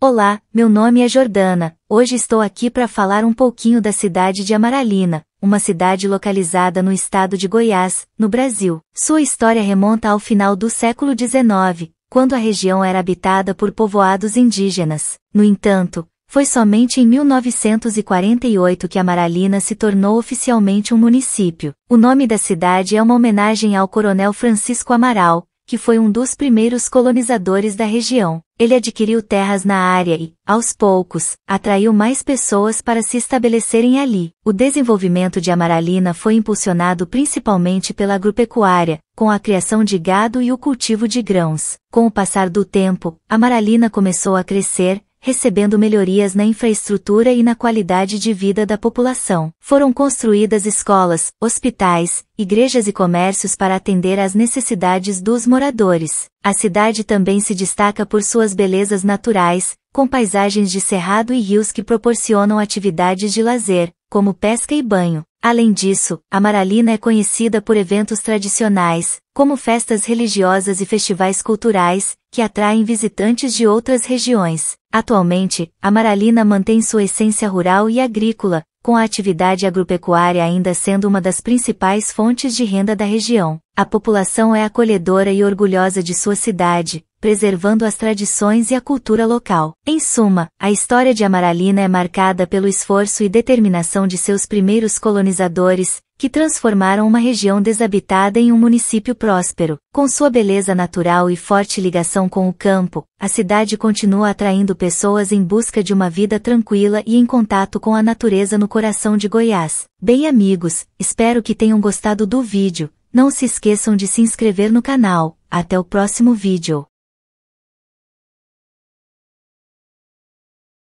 Olá, meu nome é Jordana. Hoje estou aqui para falar um pouquinho da cidade de Amaralina, uma cidade localizada no estado de Goiás, no Brasil. Sua história remonta ao final do século XIX, quando a região era habitada por povoados indígenas. No entanto, foi somente em 1948 que Amaralina se tornou oficialmente um município. O nome da cidade é uma homenagem ao coronel Francisco Amaral, que foi um dos primeiros colonizadores da região. Ele adquiriu terras na área e, aos poucos, atraiu mais pessoas para se estabelecerem ali. O desenvolvimento de Amaralina foi impulsionado principalmente pela agropecuária, com a criação de gado e o cultivo de grãos. Com o passar do tempo, Amaralina começou a crescer, recebendo melhorias na infraestrutura e na qualidade de vida da população. Foram construídas escolas, hospitais, igrejas e comércios para atender às necessidades dos moradores. A cidade também se destaca por suas belezas naturais, com paisagens de cerrado e rios que proporcionam atividades de lazer, como pesca e banho. Além disso, Amaralina é conhecida por eventos tradicionais, como festas religiosas e festivais culturais, que atraem visitantes de outras regiões. Atualmente, Amaralina mantém sua essência rural e agrícola, com a atividade agropecuária ainda sendo uma das principais fontes de renda da região. A população é acolhedora e orgulhosa de sua cidade, preservando as tradições e a cultura local. Em suma, a história de Amaralina é marcada pelo esforço e determinação de seus primeiros colonizadores, que transformaram uma região desabitada em um município próspero. Com sua beleza natural e forte ligação com o campo, a cidade continua atraindo pessoas em busca de uma vida tranquila e em contato com a natureza no coração de Goiás. Bem amigos, espero que tenham gostado do vídeo. Não se esqueçam de se inscrever no canal. Até o próximo vídeo.